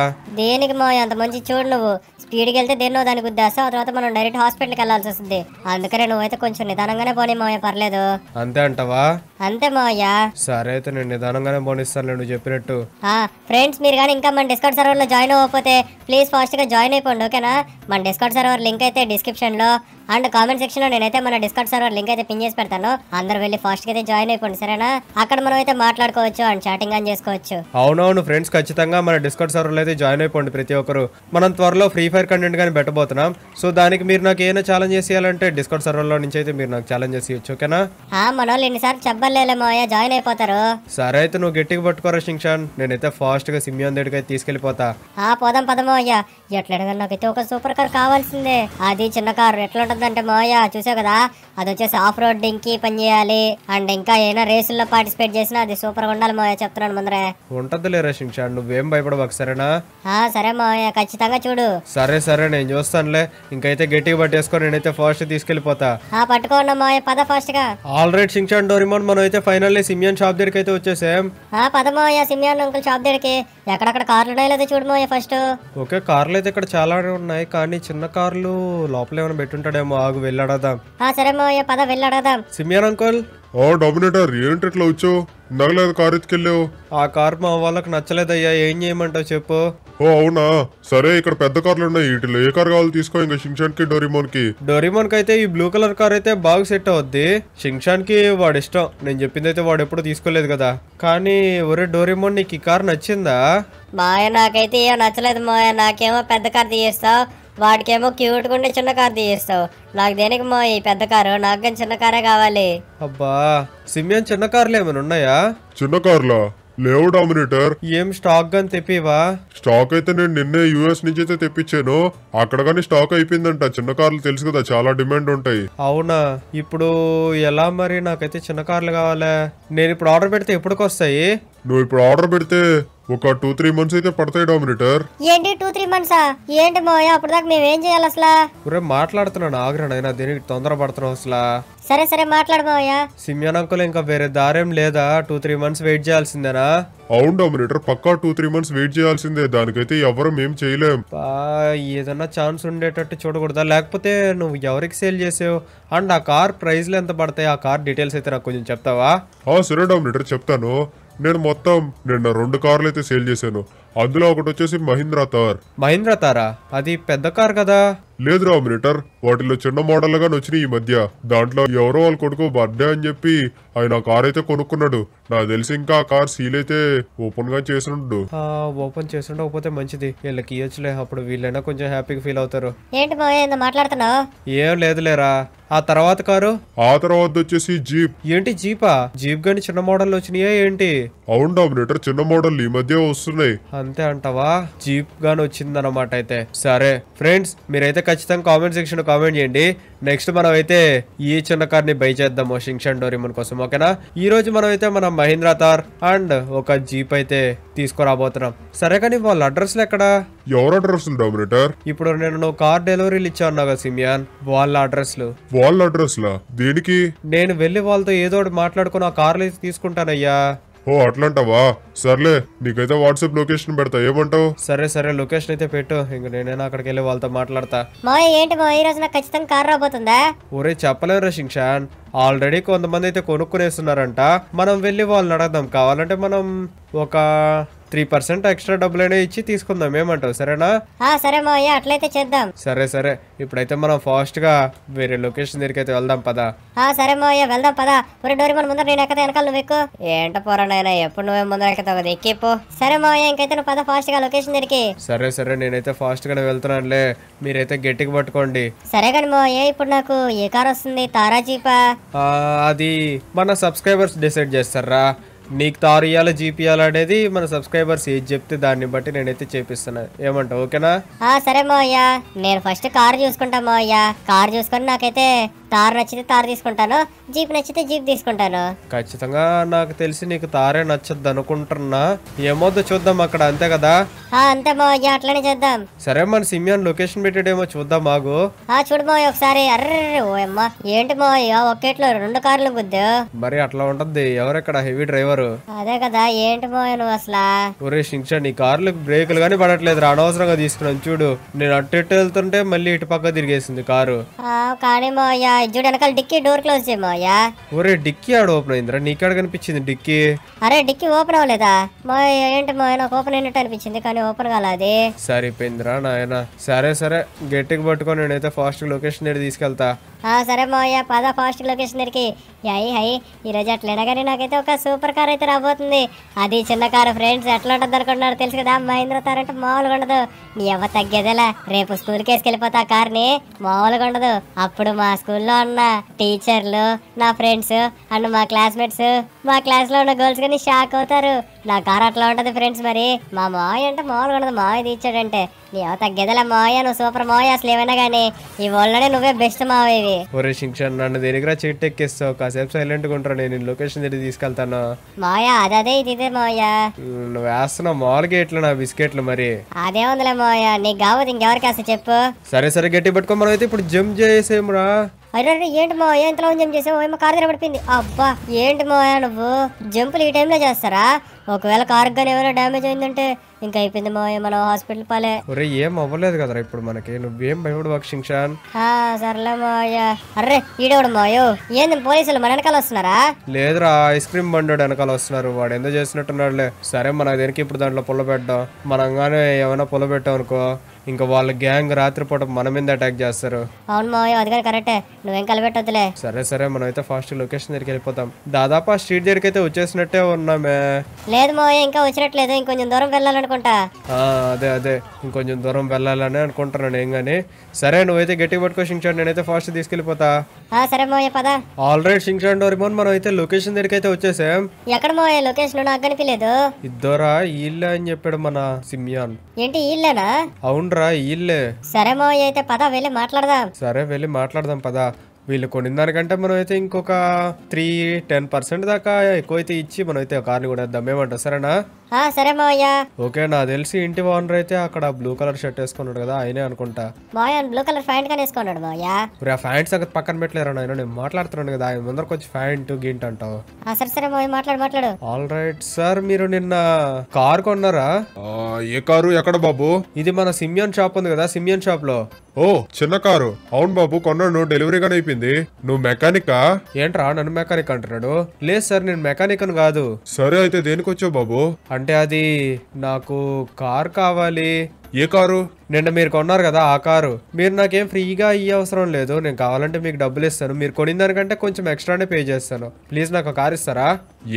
దేనికి మా అంత మంచి చూడు నువ్వు స్పీడ్కి వెళ్తే దేన్నో దానికి ఉద్దేశం ఆ తర్వాత మనం డైరెక్ట్ హాస్పిటల్కి వెళ్ళాల్సి వస్తుంది అందుకనే నువ్వైతే కొంచెం నిదానంగానే పోనీ మావయ్య పర్లేదు అంతే అంటావా అంతే మావయ్య సరే అయితే నేను నిదానంగానే పోనిస్తాను నువ్వు చెప్పినట్టు ఆ, ఫ్రెండ్స్ మీరు కానీ ఇంకా మన డిస్కౌంట్ సర్వర్లో జాయిన్ అవ్వకపోతే ప్లీజ్ ఫాస్ట్గా జాయిన్ అయిపోండి ఓకేనా మన డిస్కౌంట్ సర్వర్ లింక్ అయితే డిస్క్రిప్షన్లో అండ్ కామెంట్ సెక్షన్ లో నేనైతే మన డిస్కౌంట్ సర్వర్ లింక్ అయితే పిన్ చేసి పెడతాను అందరు వెళ్ళి ఫాస్ట్ గా అయితే జాయిన్ అయిపోండి సరేనా అక్కడ మనం అయితే మాట్లాడుకోవచ్చు అండ్ చాటింగ్ అని చేసుకోవచ్చు అవునవును ఫ్రెండ్స్ ఖచ్చితంగా మన డిస్కౌంట్ సర్వర్ లో అయితే జాయిన్ అయిపోండి ప్రతి ఒక్కరు మనం త్వరలో ఫ్రీ ఫైర్ కంటెంట్ కానీ పెట్టబోతున్నాం సో దానికి మీరు నాకు ఏమైనా ఛాలెంజ్ చేయాలంటే డిస్కౌంట్ సర్వర్ లో నుంచి అయితే మీరు నాకు ఛాలెంజ్ చేసేయచ్చు ఓకేనా మన వాళ్ళు ఎన్నిసార్లు చెప్పలేమో జాయిన్ అయిపోతారు సరే అయితే నువ్వు గట్టిగా పట్టుకోరా శింక్షాన్ నేనైతే ఫాస్ట్ గా సిమ్యాన్ దగ్గరికి తీసుకెళ్లిపోతా ఆ పోదాం పదమో అయ్యా ఎట్లడగా నాకైతే ఒక సూపర్ కార్ కావాల్సిందే అది చిన్న కారు అంటే మోయా చూసావు కదా అది వచ్చేసి ఆఫ్ రోడ్ డింకి పని చేయాలి అండ్ ఇంకా ఏమైనా రేసుల్లో పార్టిసిపేట్ చేసినా అది సూపర్ గా ఉండాలి మోయా చెప్తున్నాను ముందరే ఉంటదిలే రేషన్ షాడ్ నువ్వేం భయపడవు సరేనా ఆ సరే మోయా ఖచ్చితంగా చూడు సరే సరే నేను చూస్తానులే ఇంకైతే గట్టిగా పట్టేసుకొని నేనైతే ఫాస్ట్ తీసుకెళ్లిపోతా ఆ పట్టుకోండి మాయ పద ఫాస్ట్ గా all right Shinchan Doraemon మనం అయితే ఫైనల్లీ సిమియన్ షాప్ దగ్గరికి అయితే వచ్చేసాం ఆ పద మోయా సిమియన్ అంకుల్ షాప్ దగ్గరికి ఎక్కడక్కడ కార్లు ఉన్నాయో లేదా చూడమో ఫస్ట్ ఓకే కార్లు అయితే ఇక్కడ చాలానే ఉన్నాయి కానీ చిన్న కార్లు లోపల ఏమైనా పెట్టుంటాడేమో ఆగు వెళ్ళి ఆ సరే పద వెళ్ళి అడగదాం సిమియన్ అంకుల్ ఓ డామినేటర్ ఏంటి ఇట్లా వచ్చావు ఇందాక కార్ ఎత్తుకెళ్ళావు ఆ కార్ మా వాళ్ళకి నచ్చలేదయ్యా ఏం చేయమంటావు చెప్పు ఓ అవునా సరే ఇక్కడ పెద్ద కార్లు ఉన్నాయి వీటిలో ఏ కార్ కావాలి తీసుకో ఇంకా షింగ్షాన్ కి డోరిమోన్ కి డోరిమోన్ కి అయితే ఈ బ్లూ కలర్ కార్ అయితే బాగా సెట్ అవుద్ది షింగ్షాన్ కి వాడు ఇష్టం నేను చెప్పింది అయితే వాడు ఎప్పుడు తీసుకోలేదు కదా కానీ ఒరే డోరిమోన్ నీకు ఈ కార్ నచ్చిందా మాయ నాకైతే ఏమో నచ్చలేదు మాయ నాకేమో పెద్ద కార్ తీయేస్తావు వాడికేమో క్యూట్ ఉండే చిన్న కార్ తీయేస్తావు నాకు దేనికి మా ఈ పెద్ద కారు నాకు చిన్న కారే కావాలి అబ్బా సిమ్యాన్ చిన్న కార్లు ఏమైనా ఉన్నాయా చిన్న కార్లా లేవు డామినేటర్ ఏం స్టాక్ గాని తెప్పివా స్టాక్ అయితే నేను నిన్నే యూఎస్ నుంచి అయితే తెప్పించాను అక్కడ కానీ స్టాక్ అయిపోయిందంట చిన్న కార్లు తెలుసు కదా చాలా డిమాండ్ ఉంటాయి అవునా ఇప్పుడు ఎలా మరి నాకైతే చిన్న కార్లు కావాలా నేను ఇప్పుడు ఆర్డర్ పెడితే ఎప్పటికి వస్తాయి నువ్వు ఇప్పుడు ఆర్డర్ పెడితే ఒక టూ త్రీ మంత్స్ అయితే పడతాయి డామినేటర్ ఏంటి టూ త్రీ మంత్స్ ఏంటి మోయా అప్పటిదాకా మేము ఏం చేయాలి అసలా ఒరే మాట్లాడుతున్నాను అయినా దీనికి తొందర పడుతున్నావు అసలా సరే సరే మాట్లాడబోయా సిమ్యాన్ అంకుల్ ఇంకా వేరే దారేం లేదా టూ త్రీ మంత్స్ వెయిట్ చేయాల్సిందేనా అవును డామినేటర్ పక్కా టూ త్రీ మంత్స్ వెయిట్ చేయాల్సిందే దానికైతే ఎవరు మేము చేయలేం ఏదన్నా ఛాన్స్ ఉండేటట్టు చూడకూడదా లేకపోతే నువ్వు ఎవరికి సేల్ చేసావు అండ్ ఆ కార్ ప్రైస్లు ఎంత పడతాయి ఆ కార్ డీటెయిల్స్ అయితే నాకు కొంచెం చెప్తావా సరే డామినేటర్ చెప్తాను నేను మొత్తం నిన్న రెండు కార్లు అయితే సేల్ చేశాను అందులో ఒకటి వచ్చేసి మహీంద్రా తార్ మహీంద్రా తారా అది పెద్ద కార్ కదా లేదురా మినిటర్ వాటిలో చిన్న మోడల్ వచ్చినాయి ఈ మధ్య దాంట్లో ఎవరో వాళ్ళ కొడుకు బర్త్డే అని చెప్పి ఆయన కార్ అయితే కొనుక్కున్నాడు నాకు తెలిసి ఇంకా కార్ సీల్ అయితే ఓపెన్ గా చేసిండు ఓపెన్ చేసి ఉండకపోతే మంచిది వీళ్ళకి ఇవ్వచ్చులే అప్పుడు వీళ్ళైనా కొంచెం హ్యాపీగా ఫీల్ అవుతారు ఏంటి మాట్లాడుతున్నావు ఏం లేరా ఆ తర్వాత కారు ఆ తర్వాత వచ్చేసి జీప్ ఏంటి జీపా జీప్ గాని చిన్న మోడల్ వచ్చినాయా ఏంటి అవును డామినేటర్ చిన్న మోడల్ ఈ మధ్య వస్తున్నాయి అంతే అంటావా జీప్ గాని వచ్చిందన్నమాట అయితే సరే ఫ్రెండ్స్ మీరైతే ఖచ్చితంగా కామెంట్ సెక్షన్ కామెంట్ చేయండి నెక్స్ట్ మనం అయితే ఈ చిన్న కార్ని బై చేద్దాము షింగ్షన్ డోరిమన్ కోసం ఓకేనా ఈ రోజు మనం అయితే మనం మహీంద్రా తార్ అండ్ ఒక జీప్ అయితే తీసుకురాబోతున్నాం సరే కానీ వాళ్ళ అడ్రస్లు ఎక్కడ ఎవరు అడ్రస్ ఇప్పుడు నేను కార్ డెలివరీలు ఇచ్చా ఉన్నా సిమియాన్ వాళ్ళ అడ్రస్లు వాళ్ళ అడ్రస్లా దేనికి నేను వెళ్ళి వాళ్ళతో ఏదో ఒకటి మాట్లాడుకుని ఆ కార్లు తీసుకుంటానయ్యా ఓ అట్లాంటావా సర్లే నీకైతే వాట్సాప్ లొకేషన్ పెడతా ఏమంటావు సరే సరే లొకేషన్ అయితే పెట్టు ఇంక నేనైనా అక్కడికి వెళ్ళి వాళ్ళతో మాట్లాడతా మా ఏంటి మా ఈ రోజున ఖచ్చితంగా కార్ రాబోతుందా ఒరే చెప్పలేరు శింక్షాన్ ఆల్రెడీ కొంతమంది అయితే కొనుక్కునేస్తున్నారంట మనం వెళ్ళి వాళ్ళని అడగదాం కావాలంటే మనం ఒక త్రీ పర్సెంట్ ఎక్స్ట్రా డబ్బులైనా ఇచ్చి తీసుకుందాం ఏమంటావు సరేనా సరే అయ్యా అట్లయితే చేద్దాం సరే సరే ఇప్పుడైతే మనం ఫాస్ట్ గా వేరే లొకేషన్ దగ్గరికి అయితే వెళ్దాం పదా సరే అయ్యా వెళ్దాం పదా ఒరే డోరి మన ముందర నేను ఎక్కదా వెనకాల నువ్వు ఎక్కువ ఏంటో పోరానైనా ఎప్పుడు నువ్వే ముందర ఎక్కుతావు అది ఎక్కిపో సరే మావయ్య ఇంకైతే నువ్వు ఫాస్ట్ గా లొకేషన్ దగ్గరికి సరే సరే నేనైతే ఫాస్ట్ గానే వెళ్తున్నానులే మీరైతే గట్టిగా పట్టుకోండి సరే కానీ అయ్యా ఇప్పుడు నాకు ఏ కార్ వస్తుంది తారా జీపా అది మన సబ్స్క్రైబర్స్ డిసైడ్ చేస్తారా నీకు తారు ఇయ్యాలి జీపీఎల్ అనేది మన సబ్స్క్రైబర్స్ ఏది చెప్తే దాన్ని బట్టి నేనైతే చేపిస్తున్నా ఏమంటావు ఓకేనా సరే అయ్యా నేను ఫస్ట్ కార్ చూసుకుంటా అయ్యా కార్ చూసుకొని నాకైతే తారు నచ్చితే తారు తీసుకుంటాను జీప్ నచ్చితే జీప్ తీసుకుంటాను ఖచ్చితంగా నాకు తెలిసి నీకు తారే నచ్చద్దు అనుకుంటున్నా ఏమోద్దు చూద్దాం అక్కడ అంతే కదా అంతే మావయ్య అట్లనే చేద్దాం సరే మన సిమియాన్ లొకేషన్ పెట్టాడేమో చూద్దాం మాకు చూడు మావయ్య ఒకసారి అర్రే అమ్మా ఏంటి మావయ్య ఒకేట్లో రెండు కార్లు బుద్ధి మరి అట్లా ఉంటది ఎవరు ఇక్కడ హెవీ డ్రైవర్ అదే కదా ఏంటి మావయ్య నువ్వు అసలు ఒరే శింక్ష నీ కార్లు బ్రేకులు కానీ పడట్లేదు అనవసరంగా తీసుకున్నాను చూడు నేను అటు ఇటు వెళ్తుంటే మళ్ళీ ఇటు పక్క తిరిగేసింది కారు కానీ మావయ్య చూడు వెనకాల డిక్కీ డోర్ క్లోజ్ చేయమోయా ఒరే డిక్కీ ఆడ ఓపెన్ అయిందిరా నీకాడ కనిపించింది డిక్కీ అరే డిక్కీ ఓపెన్ అవ్వలేదా మా ఏంటి మా నాకు ఓపెన్ అయినట్టు అనిపించింది కానీ ఓపెన్ కాలేదు సరిపోయిందిరా నాయన సరే సరే గట్టికి పట్టుకొని నేనైతే ఫాస్ట్ లొకేషన్ దగ్గర తీసుకెళ్తా సరే మోయ పద ఫాస్ట్ లొకేషన్ దగ్గరికి అయ్యి హై ఈరోజు అట్లైనా కానీ నాకైతే ఒక సూపర్ కార్ అయితే రాబోతుంది అది చిన్న కారు ఫ్రెండ్స్ ఎట్లా ఉంటుంది అనుకుంటున్నారు తెలుసు కదా మహేంద్ర తార్ అంటే మామూలుగా ఉండదు నీ అవ్వ తగ్గేదేలా రేపు స్కూల్కి వేసుకెళ్ళిపోతా ఆ కార్ని మామూలుగా ఉండదు అప్పుడు మా స్కూల్లో ఉన్న టీచర్లు నా ఫ్రెండ్స్ అండ్ మా క్లాస్మేట్స్ మా క్లాస్లో ఉన్న గర్ల్స్ కానీ షాక్ అవుతారు నా కార్ అట్లా ఉంటుంది ఫ్రెండ్స్ మరి మా మావయ్య అంటే మామూలుగా ఉండదు మావయ్య తీర్చాడంటే నీ అవ్వ తగ్గేదేలా మావయ్య నువ్వు సూపర్ మావయ్య అసలు ఏమైనా కానీ ఈ వాళ్ళనే నువ్వే బెస్ట్ మావయ్య ఒరే శిక్షణ్ నన్ను దేనికిరా చెట్టు ఎక్కిస్తావు కాసేపు సైలెంట్ గా ఉంటా నేను లొకేషన్ తిరిగి తీసుకెళ్తాను మాయా అదే ఇదే మాయా నువ్వు వేస్తున్న మామూలుగా ఎట్లా నా బిస్కెట్లు మరి అదే ఉందిలే మాయా నీకు కావద్దు ఇంకెవరికి కాస్త చెప్పు సరే సరే గట్టి పట్టుకో మనం అయితే ఇప్పుడు జిమ్ చేసేమరా అరే ఏంటి మా ఇంతలో జంప్ చేసావు ఏమో కారు తిరబడిపోయింది అబ్బా ఏంటి మా నువ్వు జంపులు ఈ టైంలో చేస్తారా ఒకవేళ కారు కానీ ఏమైనా డ్యామేజ్ అయిందంటే ఇంకా అయిపోయింది మా మనం హాస్పిటల్ పాలే ఒరే ఏం అవ్వలేదు కదా ఇప్పుడు మనకి నువ్వేం భయపడవాకు శింక్షాన్ సర్లే మాయ అర్రే ఈడవడు మాయో ఏంది పోలీసులు మన వెనకాల వస్తున్నారా లేదురా ఐస్ క్రీమ్ బండి వెనకాల వస్తున్నారు వాడు ఎందుకు చేసినట్టున్నాడులే సరే మన దేనికి ఇప్పుడు దాంట్లో పుల్ల పెట్టాం మనం కానీ ఏమైనా పుల్ల పెట్టాం అనుకో ఇంకా వాళ్ళ గ్యాంగ్ రాత్రిపూట మన మీద అటాక్ చేస్తారు అవును మావయ్య అది కానీ కరెక్టే నువ్వేం కలబెట్టొద్దులే సరే సరే మనం అయితే ఫాస్ట్ లొకేషన్ దగ్గరికి వెళ్ళిపోతాం దాదాపు ఆ స్ట్రీట్ దగ్గరికి అయితే వచ్చేసినట్టే ఉన్నామే లేదు మావయ్య ఇంకా వచ్చినట్లేదు ఇంకొంచెం దూరం వెళ్ళాలనుకుంటా ఆ, అదే అదే ఇంకొంచెం దూరం వెళ్ళాలని అనుకుంటున్నాను ఏం కానీ సరే నువ్వైతే గట్టి పట్టుకో షించాడు నేనైతే ఫాస్ట్ తీసుకెళ్ళిపోతా ఆ, సరే మావయ్య పద ఆల్రెడీ రైట్ షించాడు డోరిమోన్ మనం అయితే లొకేషన్ దగ్గరికి అయితే వచ్చేసాం ఎక్కడ మావయ్య లొకేషన్ నాకు కనిపించలేదు ఇద్దరా ఇల్లా అని చెప్పాడు మన సిమియాన్ ఏంటి ఇల్లేనా అవునరా రా ఇల్లే సరే మోయ్ అయితే పద వెళ్ళి మాట్లాడదాం సరే వెళ్ళి మాట్లాడదాం పద వీళ్ళు కొనిన దానికంటే మనం అయితే ఇంకొక త్రీ టెన్ పర్సెంట్ దాకా ఎక్కువైతే ఇచ్చి మనం అయితే కార్ని కూడా దమ్మేమంటారు సరేనా సరే మావయ్య ఓకే నా తెలిసి ఇంటి ఓనర్ అయితే అక్కడ బ్లూ కలర్ షర్ట్ వేసుకున్నాడు కదా ఆయనే అనుకుంటా మావయ్య బ్లూ కలర్ ప్యాంట్ కానీ వేసుకున్నాడు మావయ్య ఇప్పుడు ఆ ప్యాంట్ సంగతి పక్కన పెట్టలేరు నాయన నేను మాట్లాడుతున్నాను కదా ఆయన ముందరకు వచ్చి ఫ్యాంట్ గింట్ అంటావు సరే సరే మావయ్య మాట్లాడు మాట్లాడు ఆల్ రైట్ సార్ మీరు నిన్న కార్ కొన్నారా ఏ కారు ఎక్కడ బాబు ఇది మన సిమియన్ షాప్ ఉంది కదా సిమియన్ షాప్ లో ఓ చిన్న కారు అవును బాబు కొన్నాను డెలివరీగానే అయిపోయింది నువ్వు మెకానికా ఏంట్రా నన్ను మెకానిక్ అంటున్నాడు లేదు సార్ నేను మెకానిక్ అని కాదు సరే అయితే దేనికి వచ్చావు బాబు ఆ అంటే అది నాకు కార్ కావాలి ఏ కారు నిన్న మీరు కొన్నారు కదా ఆ కారు మీరు నాకేం ఫ్రీగా ఇయ్య అవసరం లేదు నేను కావాలంటే మీకు డబ్బులు ఇస్తాను మీరు కొనిన దానికంటే కొంచెం ఎక్స్ట్రానే పే చేస్తాను ప్లీజ్ నాకు కార్ ఇస్తారా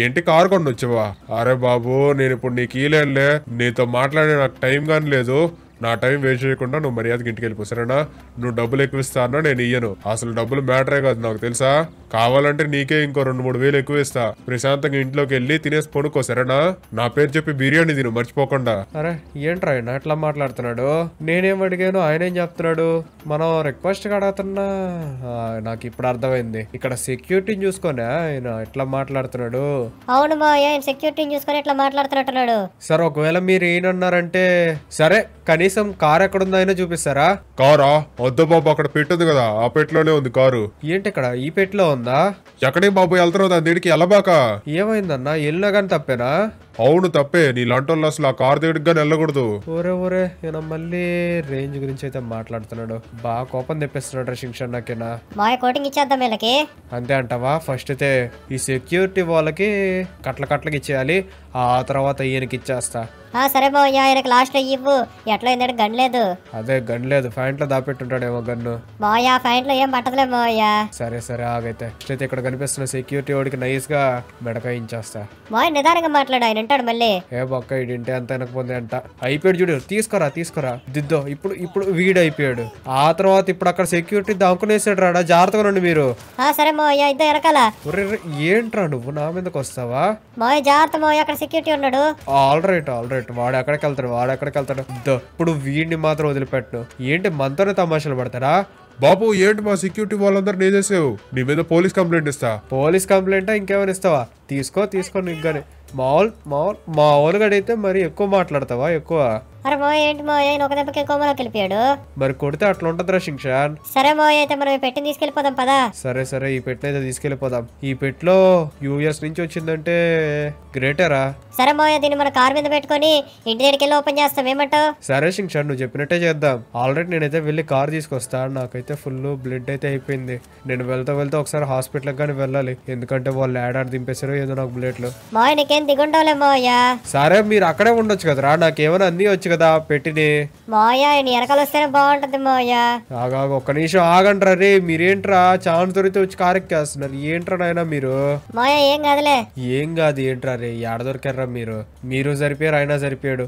ఏంటి కారు కొండొచ్చావా అరే బాబు నేను ఇప్పుడు నీకు ఈలేనులే నీతో మాట్లాడే నాకు టైం కానీ లేదు నా టైం వేస్ట్ చేయకుండా నువ్వు మర్యాదకి ఇంటికి వెళ్ళిపో నువ్వు డబ్బులు ఎక్కువ ఇస్తా అన్నా నేను ఇయ్యను అసలు డబ్బులు మ్యాటరే కాదు నాకు తెలుసా కావాలంటే నీకే ఇంకో రెండు మూడు వేలు ఎక్కువ ఇస్తా ప్రశాంతంగా ఇంట్లోకి వెళ్ళి తినేసి పడుకో సరేనా నా పేరు చెప్పి బిర్యానీ తిను మర్చిపోకుండా అరే ఏంట్రా ఆయన ఎట్లా మాట్లాడుతున్నాడు నేనేం అడిగాను ఆయన ఏం చెప్తున్నాడు మనం రిక్వెస్ట్ అడుగుతున్నా నాకు ఇప్పుడు అర్థమైంది ఇక్కడ సెక్యూరిటీని చూసుకొని ఆయన ఎట్లా మాట్లాడుతున్నాడు అవును సెక్యూరిటీని చూసుకొని ఎట్లా మాట్లాడుతున్నట్టున్నాడు సరే ఒకవేళ మీరు ఏనన్నారంటే సరే కనీసం కనీసం కార్ ఎక్కడ ఉందో అయినా చూపిస్తారా కారా వద్దు బాబు అక్కడ పెట్టదు కదా ఆ పెట్లోనే ఉంది కారు ఏంటి ఇక్కడ ఈ పెట్లో ఉందా ఎక్కడే బాబు వెళ్తున్నావు దాని దీనికి ఎలా బాకా ఏమైందన్నా వెళ్ళినా కానీ తప్పేనా అవును తప్పే నీ లాంటోళ్ళు అసలు ఆ కార్ దగ్గరగా వెళ్ళకూడదు ఓరే ఓరే ఈయన మళ్ళీ రేంజ్ గురించి అయితే మాట్లాడుతున్నాడు బాగా కోపం తెప్పిస్తున్నాడు శిక్షణ నాకేనా మాయ కోటింగ్ ఇచ్చేద్దాం వీళ్ళకి అంతే అంటావా ఫస్ట్ అయితే ఈ సెక్యూరిటీ వాళ్ళకి కట్ల కట్లకి ఇచ్చేయాలి ఆ తర్వాత ఈయనకి ఇచ్చేస్తా ఆ సరే బాబు ఆయనకి లాస్ట్ ఇవ్వు ఎట్లా ఏంటంటే గన్ లేదు అదే గన్ లేదు ఫ్యాంట్ లో దాపెట్టుంటాడేమో గన్ను బాయా ఫ్యాంట్ లో ఏం పట్టదులే మోయా సరే సరే ఆగైతే ఇక్కడ కనిపిస్తున్న సెక్యూరిటీ వాడికి నైస్ గా మెడకాయించేస్తా బాయ్ నిదానంగా మాట్లాడు ఆయన అంటాడు మళ్ళీ అంత వెనకపోతే అంట అయిపోయాడు చూడు తీసుకోరా తీసుకోరా దిద్దో ఇప్పుడు ఇప్పుడు వీడు అయిపోయాడు ఆ తర్వాత ఇప్పుడు అక్కడ సెక్యూరిటీ దాక్కునేసాడు రాడా జాగ్రత్తగా రండి మీరు ఆ సరే మోయ ఇద్దా వెనకాల ఏంట్రా నువ్వు నా మీదకి వస్తావా మోయ జాగ్రత్త మోయ అక్కడ సెక్యూరిటీ ఉన్నాడు ఆల్ రైట్ ఆల్ రైట్ వాడు ఎక్కడికి వెళ్తాడు వాడు ఎక్కడికి వెళ్తాడు ఇప్పుడు వీడిని మాత్రం వదిలిపెట్టను ఏంటి మనతోనే తమాషాలు పడతాడా బాబు ఏంటి మా సెక్యూరిటీ వాళ్ళందరినీ ఏదేసావు నీ మీద పోలీస్ కంప్లైంట్ ఇస్తా పోలీస్ కంప్లైంట్ ఇంకేమైనా ఇస్తావా తీసుకో తీసుకో నీకు మామూలు మామూలు మా వాళ్ళుగాడైతే మరి ఎక్కువ మాట్లాడతావా ఎక్కువ అరే ఏంటి మోయ్ ఆయన ఒక దెబ్బకి కోమలోకి వెళ్ళిపోయాడు మరి కొడితే అట్లా ఉంటదిరా శింక్షాన్ సరే మోయ్ అయితే మనం ఈ తీసుకెళ్లిపోదాం పదా సరే సరే ఈ పెట్టిని అయితే తీసుకెళ్ళిపోదాం ఈ పెట్లో యూఎస్ నుంచి వచ్చిందంటే గ్రేటరా సరే మోయ దీన్ని మన కార్ మీద పెట్టుకొని ఇంటి దగ్గరికి వెళ్ళి ఓపెన్ చేస్తాం ఏమంటావు సరే శింక్షాన్ నువ్వు చెప్పినట్టే చేద్దాం ఆల్రెడీ నేనైతే వెళ్ళి కార్ తీసుకొస్తా నాకైతే ఫుల్ బ్లడ్ అయితే అయిపోయింది నేను వెళ్తా వెళ్తా ఒకసారి హాస్పిటల్ కానీ వెళ్ళాలి ఎందుకంటే వాళ్ళు ఏడాడు దింపేశారు ఏదో నాకు బ్లడ్లు మోయ నీకేం దిగుండవులే మోయ సరే మీరు అక్కడే ఉండొచ్చు కదరా నాకేమైనా అన్ని వచ్చు కదా పెట్టింది మాయా నేను వెనకాల వస్తేనే బాగుంటది మాయా ఆగా ఒక్క నిమిషం ఆగండ్రా రే మీరేంట్రా చాను దొరికితే వచ్చి కారెక్కేస్తున్నారు ఏంట్రా నాయనా మీరు మాయా ఏం కాదులే ఏం కాదు ఏంట్రా రే ఏడ దొరికారా మీరు మీరు సరిపోయారు అయినా సరిపోయాడు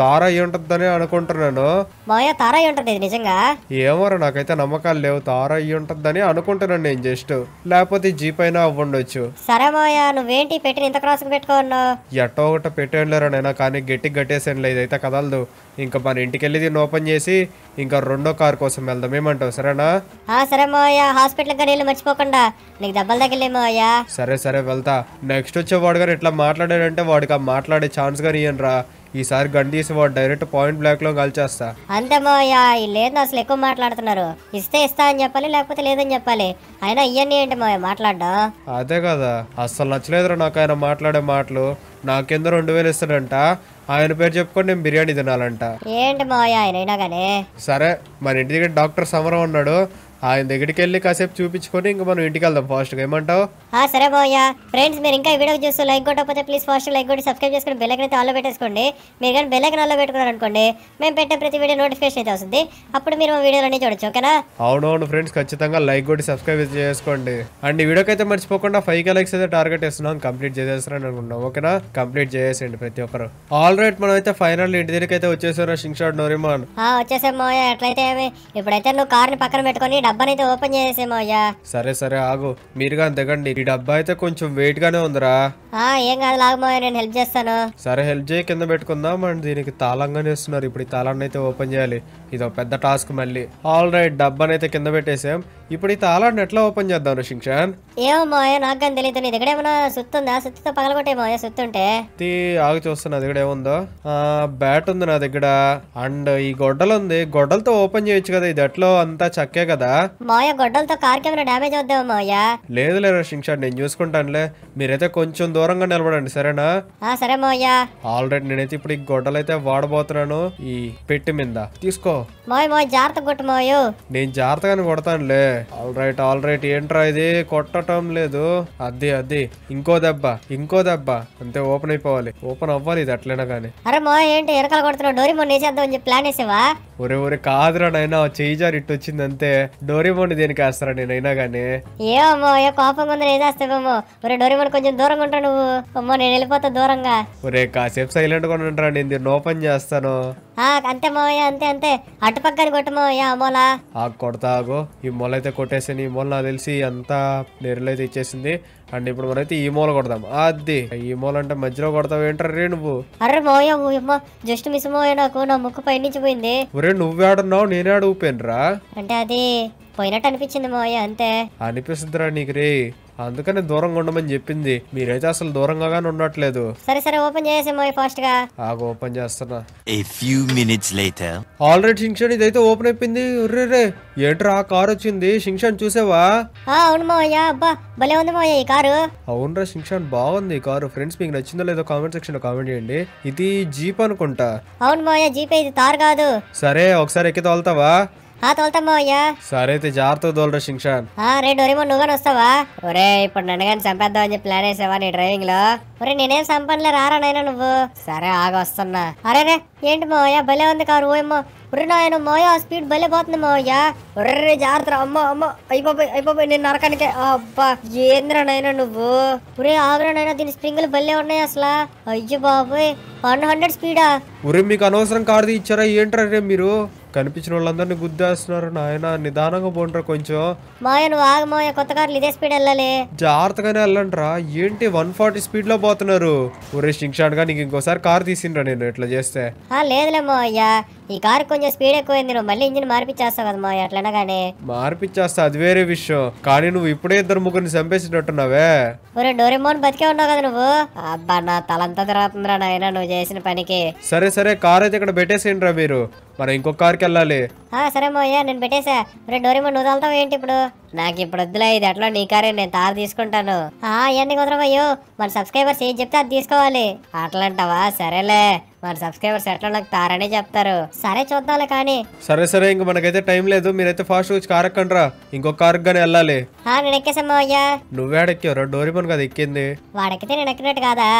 తార అయి ఉంటుందని అనుకుంటున్నాను బాయా తార అయి ఉంటది నిజంగా ఏమోరా నాకైతే నమ్మకాలు లేవు తార అయి ఉంటుందని అనుకుంటున్నాను నేను జస్ట్ లేకపోతే జీప్ అయినా అవ్వండొచ్చు సరే మాయా నువ్వేంటి పెట్టిన ఇంత క్రాస్ పెట్టుకున్నావు ఎట్టో ఒకట పెట్టేయలేరు నేను కానీ గట్టి గట్టేసాను అయితే కదలదు ఇంకా మన ఇంటికి వెళ్ళి దీన్ని ఓపెన్ చేసి ఇంకా రెండో కార్ కోసం వెళ్దాం ఏమంటావు సరేనా సరే మాయా హాస్పిటల్ కానీ వెళ్ళి మర్చిపోకుండా నీకు దెబ్బల దగ్గర సరే సరే వెళ్తా నెక్స్ట్ వచ్చే వాడు గారు ఇట్లా మాట్లాడాడంటే వాడికి ఆ మాట్లాడే ఛాన్స్ కానీ ఇయ్యను ఈసారి గన్ తీసి వాడు డైరెక్ట్ పాయింట్ బ్లాక్ లో కలిచేస్తా అంతే లేదు అసలు ఎక్కువ మాట్లాడుతున్నారు ఇస్తే ఇస్తా అని చెప్పాలి లేకపోతే లేదని చెప్పాలి అయినా ఇవన్నీ ఏంటి మోయ మాట్లాడ్డా అదే కదా అస్సలు నచ్చలేదురా నాకు ఆయన మాట్లాడే మాటలు నాకెందు రెండు వేలు ఇస్తాడంట ఆయన పేరు చెప్పుకొని నేను బిర్యానీ తినాలంట ఏంటి మావయ్య ఆయన అయినా కానీ సరే మన ఇంటి దగ్గర డాక్టర్ సమరం ఉన్నాడు ఆయన దగ్గరికి వెళ్ళి కాసేపు చూపించుకొని ఇంకా మనం ఇంటికి వెళ్దాం ఫాస్ట్ గా ఏమంటావు ఆ సరే బాయ్ ఫ్రెండ్స్ మీరు ఇంకా వీడియో చూస్తూ లైక్ కొట్టకపోతే ప్లీజ్ ఫాస్ట్ లైక్ కొట్టి సబ్స్క్రైబ్ చేసుకుని బెల్లకి అయితే ఆల్లో పెట్టేసుకోండి మీరు కానీ బెల్లకి ఆల్లో పెట్టుకున్నారు అనుకోండి మేము పెట్టే ప్రతి వీడియో నోటిఫికేషన్ అయితే వస్తుంది అప్పుడు మీరు మా అన్ని చూడొచ్చు ఓకేనా అవునవును ఫ్రెండ్స్ ఖచ్చితంగా లైక్ కొట్టి సబ్స్క్రైబ్ చేసుకోండి అండ్ వీడియోకి అయితే మర్చిపోకుండా ఫైవ్ కే లైక్స్ అయితే టార్గెట్ వేస్తున్నాం కంప్లీట్ చేసేస్తారని అనుకుంటున్నాం ఓకేనా కంప్లీట్ చేసేయండి ప్రతి ఒక్కరు ఆల్ రైట్ మనం అయితే ఫైనల్ ఇంటి దగ్గరికి అయితే వచ్చేసారు షింగ్ షాట్ నోరిమాన్ వచ్చేసాం అట్లయితే ఇప్పుడైతే నువ్వు కార్ని పక్కన పెట్టుకొని డబ్బా అయితే ఓపెన్ చేసేమో అయ్యా సరే సరే ఆగు మీరు కానీ దిగండి ఈ డబ్బా అయితే కొంచెం వెయిట్ గానే ఉందిరా ఆ ఏం కాదు లాగమో నేను హెల్ప్ చేస్తాను సరే హెల్ప్ చేయ కింద పెట్టుకుందాం అండ్ దీనికి తాళంగానే ఇస్తున్నారు ఇప్పుడు ఈ తాళాన్ని అయితే ఓపెన్ చేయాలి ఇది ఒక పెద్ద టాస్క్ మళ్ళీ ఆల్ రైట్ డబ్బా అయితే కింద పెట్టేసాం ఇప్పుడు ఈ తాళాన్ని ఎట్లా ఓపెన్ చేద్దాం రషింక్షాన్ ఏమో మోయ నాకేం తెలియదు నీ దగ్గర ఏమైనా సుత్తుందా సుత్తుతో పగలగొట్టే మోయ సుత్తుంటే తీ ఆగి చూస్తున్నా దగ్గర ఏముందో బ్యాట్ ఉంది నా దగ్గర అండ్ ఈ గొడ్డలు ఉంది గొడ్డలతో ఓపెన్ చేయొచ్చు కదా ఇది ఎట్లో అంతా చక్కే కదా మోయ గొడ్డలతో కార్ కెమెరా డామేజ్ అవుద్దాం మోయ లేదు లేదు రషింక్షాన్ నేను చూసుకుంటానులే మీరైతే కొంచెం దూరంగా నిలబడండి సరేనా సరే మోయ ఆల్రెడీ నేనైతే ఇప్పుడు ఈ గొడ్డలైతే వాడబోతున్నాను ఈ పెట్టి మీద తీసుకో మోయ్ మోయ్ జాగ్రత్త కొట్టు మోయు నేను జాగ్రత్తగానే కొడతానులే ఆల్ రైట్ ఆల్ రైట్ ఏంట్రా ఇది కొట్టటం లేదు అది అది ఇంకో దెబ్బ ఇంకో దెబ్బ అంతే ఓపెన్ అయిపోవాలి ఓపెన్ అవ్వాలి ఇది అట్లైనా కానీ అరే మా ఏంటి ఎరకలు కొడుతున్నావు డోరీమోన్ వేసేద్దాం అని ప్లాన్ వేసేవా ఒరే ఒరే కాదురా నైనా చెయ్యి జారి ఇట్టు వచ్చింది అంతే డోరీమోన్ దేనికి వేస్తారా నేనైనా గానీ ఏమో ఏ కోపం ఉందని వేసేస్తావేమో ఒరే డోరీమోన్ కొంచెం దూరంగా ఉంటా నువ్వు అమ్మో నేను వెళ్ళిపోతా దూరంగా ఒరే కాసేపు సైలెంట్ గా ఉంటారా నేను దీన్ని ఓపెన్ చేస్తాను అంతే మావయ్య అంతే అంతే అటుపక్కన కొట్టు మావయ్య అమోల కొడతాగో ఈ మూల అయితే కొట్టేసాను ఈ మూల నాకు తెలిసి అంతా అయితే ఇచ్చేసింది అండ్ ఇప్పుడు మనైతే ఈ మూల కొడదాం అది ఈ మూల అంటే మధ్యలో కొడతావు రే నువ్వు అరే మోయమ్మ జస్ట్ మిస్ మోయ నాకు నా ముక్కు పైనుంచి పోయింది నువ్వు ఆడున్నావు నేనే అడుగుపోయినరా అంటే అది పోయినట్టు అనిపించింది మోయ అంతే అనిపిస్తుందిరా నీకు రే అందుకని దూరంగా ఉండమని చెప్పింది మీరైతే అసలు దూరంగానే ఉండట్లేదు సరే సరే ఓపెన్ చేసే ఫాస్ట్ గా ఆగు ఓపెన్ చేస్తున్నా few minutes later already Shinchan ఇదైతే ఓపెన్ అయిపోయింది ఉర్రే రే ఏంట్రా ఆ కార్ వచ్చింది షింక్షన్ చూసావా ఆ అవును అబ్బా భలే ఉంది మావయ్య ఈ కారు అవునరా షింక్షన్ బాగుంది ఈ కారు ఫ్రెండ్స్ మీకు నచ్చిందో లేదో కామెంట్ సెక్షన్ లో కామెంట్ చేయండి ఇది జీప్ అనుకుంటా అవును మావయ్య జీప్ ఇది తార్ కాదు సరే ఒకసారి ఎక్కి తోలుతావా తోలుతామో అయ్యా సరే అయితే జాగ్రత్త తోలరా షింక్షాన్ రే డోరేమో నువ్వేనా వస్తావా ఒరే ఇప్పుడు నన్ను కానీ చంపేద్దాం అని చెప్పి ప్లాన్ వేసావా నీ డ్రైవింగ్ లో ఒరే నేనేం సంపన్నలే రారా నైనా నువ్వు సరే ఆగ వస్తున్నా అరే రే ఏంటి మోయా భలే ఉంది కారు ఓయమ్మో ఒరే నాయన మోయా స్పీడ్ భలే పోతుంది మోయా ఒర్రే జాగ్రత్త అమ్మ అమ్మ అయిపోయి అయిపోయి నేను నరకానికి అబ్బా ఏంద్రనైనా నువ్వు ఒరే ఆగురా దీని స్ప్రింగులు భలే ఉన్నాయి అసలు అయ్యో బాబు వన్ హండ్రెడ్ స్పీడా ఒరే మీకు అనవసరం కారు ఇచ్చారా ఏంట్రా రే మీరు కనిపించిన వాళ్ళందరినీ గుద్దేస్తున్నారు నాయన నిదానంగా పోండ్రా కొంచెం మోయ నువ్వు ఆగు కొత్త కార్లు ఇదే స్పీడ్ వెళ్ళాలి జాగ్రత్తగానే వెళ్ళండిరా ఏంటి వన్ ఫార్టీ స్పీడ్ లో పోతున్నారు ఒరే గా నీకు ఇంకోసారి కార్ తీసిండ్రా నేను ఇట్లా చేస్తే లేదులే మోయ ఈ కార్ కొంచెం స్పీడ్ ఎక్కువైంది నువ్వు మళ్ళీ ఇంజిన్ మార్పిచ్చేస్తావు కదా మోయ అట్లనే కానీ మార్పిచ్చేస్తా అది వేరే విషయం కానీ నువ్వు ఇప్పుడే ఇద్దరు ముగ్గురిని చంపేసినట్టున్నావే ఒరే డోరేమోన్ బతికే ఉన్నావు కదా నువ్వు అబ్బా నా తలంతా తిరుగుతుందిరా నాయన నువ్వు చేసిన పనికి సరే సరే కార్ అయితే ఇక్కడ పెట్టేసిండ్రా మీరు మరి ఇంకొక వెళ్ళాలి సరే మోయ్యా నేను పెట్టేసా మరి డోరేమో నువ్వు వెళ్తావు ఏంటి ఇప్పుడు నాకు ఇప్పుడు వద్దులే ఇది అట్లా నీ కారే నేను తారు తీసుకుంటాను ఇవన్నీ కుదరమయ్యో మన సబ్స్క్రైబర్స్ ఏం చెప్తే అది తీసుకోవాలి అట్లంటావా సరేలే మన సబ్స్క్రైబర్స్ ఎట్లా నాకు తారనే చెప్తారు సరే చూద్దాం కానీ సరే సరే ఇంక మనకైతే టైం లేదు మీరైతే ఫాస్ట్ వచ్చి కార్ ఎక్కండ్రా ఇంకో కార్ గానీ వెళ్ళాలి ఆ నేను ఎక్కేసమ్మా అయ్యా డోరీ డోరిమోన్ కదా ఎక్కింది వాడెక్కితే నేను ఎక్కినట్టు కాదా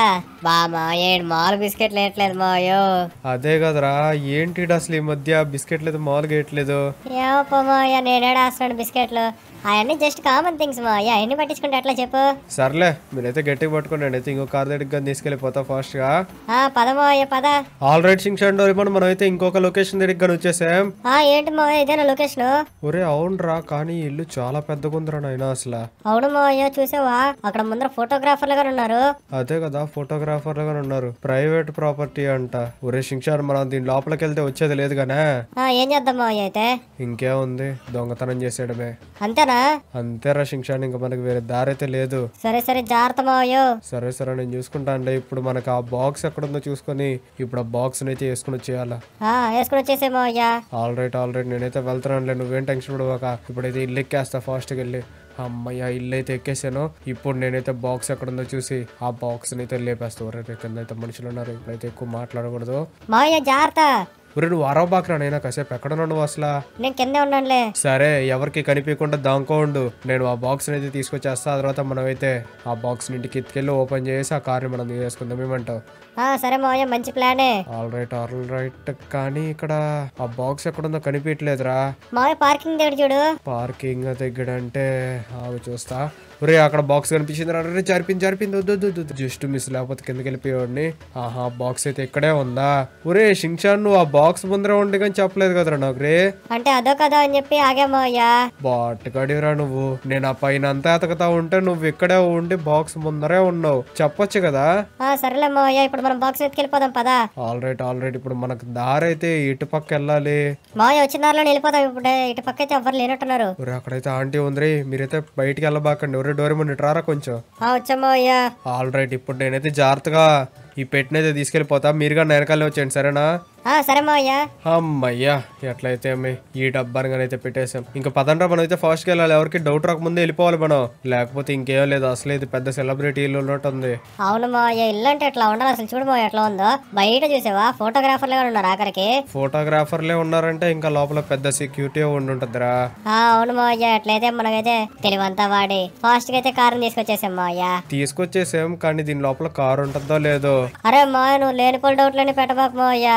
బామా ఏడు మాల్ బిస్కెట్లు వేయట్లేదు మాయో అదే కదరా ఏంటి అసలు ఈ మధ్య బిస్కెట్లు లేదు మామూలుగా వేయట్లేదు ఏమో పోమా నేనేడా బిస్కెట్లు అవన్నీ జస్ట్ కామన్ థింగ్స్ మా అయ్యా ఎన్ని పట్టించుకుంటే అట్లా చెప్పు సర్లే మీరైతే గట్టిగా పట్టుకోండి అయితే ఇంకో కార్ దగ్గరికి పోతా ఫాస్ట్ గా పదమో అయ్యా పద ఆల్ రైట్ సింగ్ షాండ్ మనం అయితే ఇంకొక లొకేషన్ దగ్గరికి వచ్చేసాం ఏంటి మా ఏదైనా లొకేషన్ ఒరే రా కానీ ఇల్లు చాలా పెద్దగా ఉందిరా నాయన అసలు అవును మా అయ్యా చూసావా అక్కడ ముందర ఫోటోగ్రాఫర్లు గారు ఉన్నారు అదే కదా ఫోటోగ్రాఫర్లు గారు ఉన్నారు ప్రైవేట్ ప్రాపర్టీ అంట ఒరే సింగ్ మనం దీని లోపలికి వెళ్తే వచ్చేది లేదు గానే ఏం చేద్దాం మా అయ్యా అయితే ఇంకేముంది దొంగతనం చేసేయడమే అంతే అంతేనా అంతేరా శిక్షణ ఇంకా మనకి వేరే దారి అయితే లేదు సరే సరే జాగ్రత్త సరే సరే నేను చూసుకుంటా అండి ఇప్పుడు మనకు ఆ బాక్స్ ఎక్కడుందో చూసుకొని ఇప్పుడు ఆ బాక్స్ అయితే వేసుకుని వచ్చేయాలా వేసుకుని వచ్చేసే మావయ్యా ఆల్ రైట్ ఆల్ రైట్ నేనైతే వెళ్తున్నానులే నువ్వేం టెన్షన్ పడవాక ఇప్పుడైతే ఇల్లు ఎక్కేస్తా ఫాస్ట్ వెళ్ళి అమ్మయ్య ఇల్లు అయితే ఎక్కేసాను ఇప్పుడు నేనైతే బాక్స్ ఎక్కడ ఉందో చూసి ఆ బాక్స్ అయితే లేపేస్తా రేపు అయితే మనుషులు ఉన్నారు ఇప్పుడైతే ఎక్కువ మాట్లాడకూడదు మావయ్య జాగ్రత్త ఒరే నువ్వు అరవబాకరా నైనా కాసేపు ఎక్కడ ఉన్నాడు అసలు నేను కింద ఉన్నానులే సరే ఎవరికి కనిపించకుండా ఉండు నేను ఆ బాక్స్ అయితే తీసుకొచ్చేస్తా ఆ తర్వాత మనమైతే ఆ బాక్స్ ఇంటికి ఎత్తుకెళ్ళి ఓపెన్ చేసి ఆ కార్ని మనం తీసుకుందాం ఏమంటావు సరే మావయ్య మంచి ప్లానే ఆల్ రైట్ ఆల్ రైట్ కానీ ఇక్కడ ఆ బాక్స్ ఎక్కడుందో కనిపించట్లేదురా మావయ్య పార్కింగ్ దగ్గర చూడు పార్కింగ్ దగ్గర అంటే అవి చూస్తా రే అక్కడ బాక్స్ కనిపించింది రే చరిపింది చరిపింది వద్దు జస్ట్ మిస్ లేకపోతే కిందకి వెళ్ళిపోయాడిని ఆహా బాక్స్ అయితే ఇక్కడే ఉందా ఒరే షింగ్షాన్ నువ్వు ఆ బాక్స్ ముందర ఉండి కానీ చెప్పలేదు కదా నాకు రే అంటే అదో కదా అని చెప్పి ఆగామయ్యా బాట్గాడిరా నువ్వు నేను ఆ పైన అంతా ఎతకతా ఉంటే నువ్వు ఇక్కడే ఉండి బాక్స్ ముందరే ఉన్నావు చెప్పొచ్చు కదా సరేలే మావయ్య ఇప్పుడు మనం బాక్స్ ఎత్తుకెళ్ళిపోదాం పదా ఆల్ రైట్ ఆల్ రైట్ ఇప్పుడు మనకు దారి అయితే ఇటు పక్క వెళ్ళాలి మావయ్య వచ్చిన దారిలో వెళ్ళిపోదాం ఇప్పుడు ఇటు పక్క అయితే ఎవరు లేనట్టున్నారు అక్కడైతే ఆంటీ ఉంది మీరైతే బయటికి వెళ్ళబాకండి అరే డోరేమోన్ ఇట్రారా కొంచెం ఆల్ రైట్ ఇప్పుడు నేనైతే జాగ్రత్తగా ఈ పెట్టినైతే తీసుకెళ్ళిపోతా మీరుగా వెనకాలే వచ్చేయండి సరేనా సరేమయ్యా అమ్మయ్యా ఎట్లయితే ఈ డబ్బాని అయితే పెట్టేసాం ఇంకా పదండ్రా మనం అయితే ఫస్ట్ వెళ్ళాలి ఎవరికి డౌట్ రాకముందే వెళ్ళిపోవాలి మనం లేకపోతే ఇంకేం లేదు అసలు ఇది పెద్ద సెలబ్రిటీ ఇల్లు ఉన్నట్టుంది అవును మాయ ఇల్లు అంటే ఎట్లా ఉండాలి అసలు చూడు ఎట్లా ఉందో బయట చూసావా ఫోటోగ్రాఫర్లే ఉన్నారు ఆఖరికి ఫోటోగ్రాఫర్లే ఉన్నారంటే ఇంకా లోపల పెద్ద సెక్యూరిటీ ఉండి ఉంటుందిరా అవును మాయ ఎట్లయితే మనకైతే తెలివంతా వాడి ఫాస్ట్ గా అయితే కారు తీసుకొచ్చేసాం అయ్యా తీసుకొచ్చేసాం కానీ దీని లోపల కారు ఉంటుందో లేదో అరే మాయ నువ్వు లేని డౌట్లని పెట్టబాకు మాయ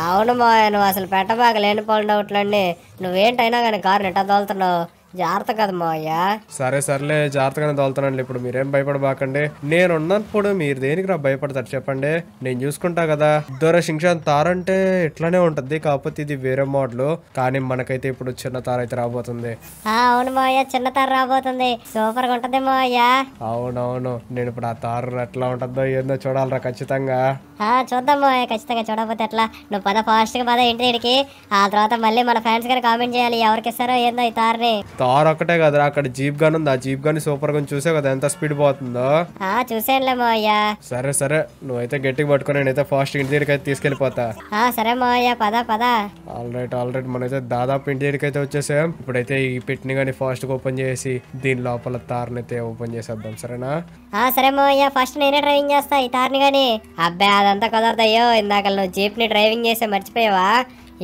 అవును మా నువ్వు అసలు పెట్టబాక లేని పోలిన డౌట్లన్నీ నువ్వేంటైనా కానీ కారు నెట్టా తోలుతున్నావు జాగ్రత్త కదా మావయ్య సరే సర్లే జాగ్రత్తగానే తోలుతానండి ఇప్పుడు మీరేం భయపడబాకండి నేను ఉన్నప్పుడు మీరు దేనికి నాకు భయపడతారు చెప్పండి నేను చూసుకుంటా కదా దూర షింగ్షాన్ తారంటే ఇట్లానే ఉంటది కాకపోతే ఇది వేరే మోడల్ కానీ మనకైతే ఇప్పుడు చిన్న తార అయితే రాబోతుంది అవును మావయ్య చిన్న తార రాబోతుంది సూపర్ గా ఉంటది మావయ్య అవునవును నేను ఇప్పుడు ఆ తారు ఎట్లా ఉంటుందో ఏందో చూడాలరా ఖచ్చితంగా చూద్దాం మావయ్య ఖచ్చితంగా చూడకపోతే ఎట్లా నువ్వు పద ఫాస్ట్ గా పద ఇంటి ఆ తర్వాత మళ్ళీ మన ఫ్యాన్స్ గారు కామెంట్ చేయాలి ఎవరికి ఇస్తారో ఏందో ఈ తారని కార్ ఒకటే కదా అక్కడ జీప్ గన్ ఉంది ఆ జీప్ గన్ సూపర్ గా చూసావు కదా ఎంత స్పీడ్ పోతుందో చూసానులే సరే సరే నువ్వైతే గట్టిగా పట్టుకుని నేనైతే ఫాస్ట్ ఇంటి దగ్గరికి అయితే తీసుకెళ్లిపోతా సరే మావయ్య పదా పదా ఆల్ రైట్ మనైతే దాదాపు ఇంటి దగ్గరికి అయితే వచ్చేసాం ఇప్పుడైతే ఈ పెట్టిన గానీ ఫాస్ట్ గా ఓపెన్ చేసి దీని లోపల తార్ని అయితే ఓపెన్ చేసేద్దాం సరేనా సరే మావయ్య ఫస్ట్ నేనే డ్రైవింగ్ చేస్తా ఈ తార్ని గానీ అబ్బాయి అదంతా కుదరదయ్యో ఇందాక నువ్వు జీప్ ని డ్రైవింగ్ చేసే మర్చిపోయావా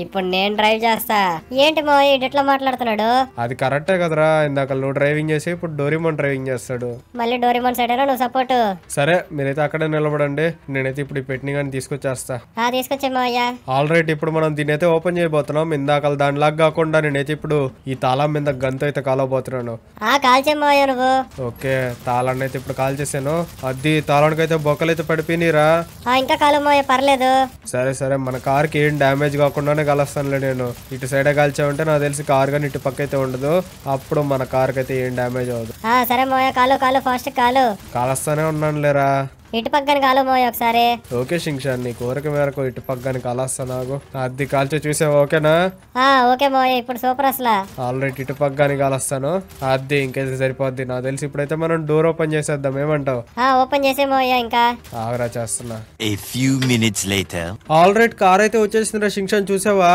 ఇప్పుడు నేను డ్రైవ్ చేస్తా ఏంటి మా ఇట్లా మాట్లాడుతున్నాడు అది కరెక్టే కదరా ఇందాక నువ్వు డ్రైవింగ్ చేసి ఇప్పుడు డోరిమోన్ డ్రైవింగ్ చేస్తాడు మళ్ళీ డోరిమోన్ సైడ్ నువ్వు సపోర్ట్ సరే మీరైతే అక్కడే నిలబడండి నేనైతే ఇప్పుడు పెట్టిన కానీ తీసుకొచ్చేస్తా తీసుకొచ్చే మావయ్య ఆల్ రైట్ ఇప్పుడు మనం అయితే ఓపెన్ చేయబోతున్నాం ఇందాక దాని లాగ్ కాకుండా నేనైతే ఇప్పుడు ఈ తాళం మీద గంత అయితే కాలబోతున్నాను ఆ కాల్చే మావయ్య నువ్వు ఓకే తాళాన్ని అయితే ఇప్పుడు కాల్ చేశాను అది తాళానికి అయితే బొక్కలు అయితే ఆ ఇంకా కాలు మావయ్య పర్లేదు సరే సరే మన కార్ కి ఏం డామేజ్ కాకుండా పక్కన కలుస్తానులే నేను ఇటు సైడే ఉంటే నాకు తెలిసి కార్ కానీ ఇటు పక్క అయితే ఉండదు అప్పుడు మన కార్ అయితే ఏం డామేజ్ అవ్వదు సరే కాలు కాలు ఫాస్ట్ కాలు కలుస్తానే ఉన్నాను లేరా ఇటు పక్కన కాలుమోయ్ ఒకసారి ఓకే షింగ్షాన్ నీ కోరిక మేరకు ఇటు పక్కన నాకు అది కాల్చి చూసావు ఓకేనా ఆ ఓకే మోయ్ ఇప్పుడు సూపర్ అసలా ఆల్రెడీ ఇటు పక్కన కాలస్తాను అది ఇంకైతే సరిపోద్ది నాకు తెలిసి ఇప్పుడైతే మనం డోర్ ఓపెన్ చేసేద్దాం ఏమంటావు ఆ ఓపెన్ చేసే మోయ్ ఇంకా ఆగరా చేస్తున్నా a few minutes later already car అయితే రా షింగ్షాన్ చూసావా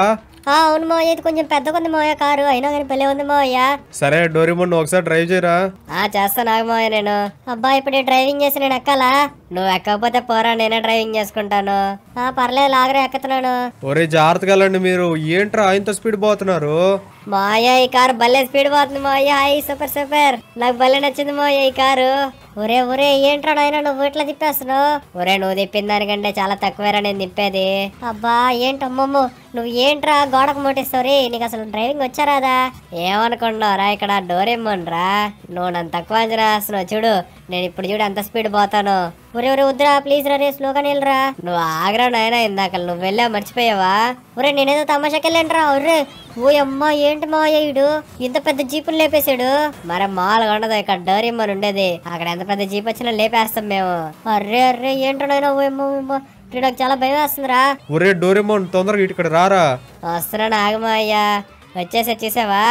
అవును మా ఇది కొంచెం పెద్దగా ఉంది మావయ్య కారు అయినా కానీ పెళ్లి ఉంది మావయ్య సరే డోరిమోన్ ఒకసారి డ్రైవ్ చేయరా ఆ చేస్తాను ఆగు మావయ్య నేను అబ్బా ఇప్పుడు డ్రైవింగ్ చేసి నేను ఎక్కాలా నువ్వు ఎక్కకపోతే పోరా నేనే డ్రైవింగ్ చేసుకుంటాను ఆ పర్లేదు లాగరే ఎక్కుతున్నాను ఒరే జాగ్రత్తగా మీరు ఏంట్రా ఆయనతో స్పీడ్ పోతున్నారు మా ఈ కారు భలే స్పీడ్ పోతుంది మా హాయ్ సూపర్ సూపర్ నాకు భలే నచ్చింది మా ఈ కారు ఒరే ఒరే ఏంట్రా నాయన నువ్వు ఇట్లా తిప్పేస్తున్నావు ఒరే నువ్వు తిప్పిన దానికంటే చాలా తక్కువేరా నేను తిప్పేది అబ్బా ఏంటమ్మమ్మ నువ్వు ఏంట్రా గోడకు ముట్టిస్తావు రే నీకు అసలు డ్రైవింగ్ వచ్చారాదా ఏమనుకుంటున్నావురా ఇక్కడ డోర్ ఇమ్మనురా నువ్వు నన్ను తక్కువ అంచనా చూడు నేను ఇప్పుడు చూడు ఎంత స్పీడ్ పోతాను ఒరే ఒరే వద్దురా ప్లీజ్ రా రే స్లోగా నిలరా నువ్వు ఆగరా నాయన ఇందాక నువ్వు వెళ్ళా మర్చిపోయావా ఒరే నేనేదో తమాషాకెళ్ళంట్రా ఒర్రే ఓ అమ్మ ఏంటి అయ్యుడు ఇంత పెద్ద జీపులు లేపేశాడు మరి మాలు ఉండదు ఇక్కడ డోరీ మన ఉండేది అక్కడ ఎంత పెద్ద జీప్ వచ్చినా లేపేస్తాం మేము అర్రే అర్రే ఏంటో ఓ నాకు చాలా భయం వేస్తుందిరా ఒరే డోరేమోన్ తొందరగా ఇక్కడ రారా అయ్యా వచ్చేసి వచ్చేసావా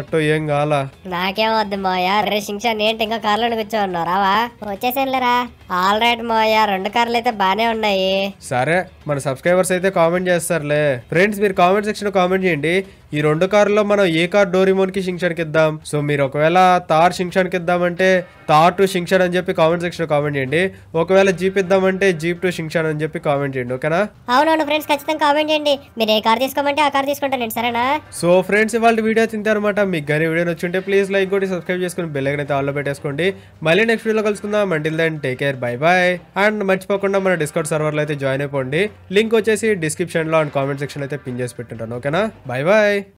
ఎట్టో ఏం కాలా నాకేం వద్దు మాయా రే శింక్షా ఏంటి ఇంకా కార్లో కూర్చో ఉన్నావు రావా వచ్చేసానులేరా ఆల్ రైట్ మోయా రెండు కార్లు అయితే బానే ఉన్నాయి సరే మన సబ్స్క్రైబర్స్ అయితే కామెంట్ చేస్తారులే ఫ్రెండ్స్ మీరు కామెంట్ సెక్షన్ కామెంట్ చేయండి ఈ రెండు కార్లో మనం ఏ కార్ డోరిమోన్ కి షింక్షన్కి ఇద్దాం సో మీరు ఒకవేళ తార్ షింక్షన్కి ఇద్దామంటే థార్ టు షింక్షన్ అని చెప్పి కామెంట్ సెక్షన్ కామెంట్ చేయండి ఒకవేళ జీప్ ఇద్దామంటే జీప్ టు షింక్షన్ అని చెప్పి కామెంట్ చేయండి ఓకేనా అవునవును ఫ్రెండ్స్ ఖచ్చితంగా కామెంట్ చేయండి మీరు ఏ కార్ తీసుకోమంటే ఆ కార్ తీసుకుంటానండి సరేనా సో ఫ్రెండ్స్ ఇవాళ వీడియో తింటారనమాట మీకు కానీ వీడియో నచ్చుంటే ప్లీజ్ లైక్ కొట్టి సబ్స్క్రైబ్ చేసుకుని బెల్ అయితే ఆల్లో పెట్టేసుకోండి మళ్ళీ నెక్స్ట్ వీడియోలో కలుసుకుందాం until then take care take bye bye and మర్చిపోకుండా మన డిస్కౌంట్ సర్వర్లో అయితే జాయిన్ అయిపోండి లింక్ వచ్చేసి డిస్క్రిప్షన్లో అండ్ కామెంట్ సెక్షన్ అయితే పిన్ చేసి పెట్టుంటాను ఓకేనా బై బాయ్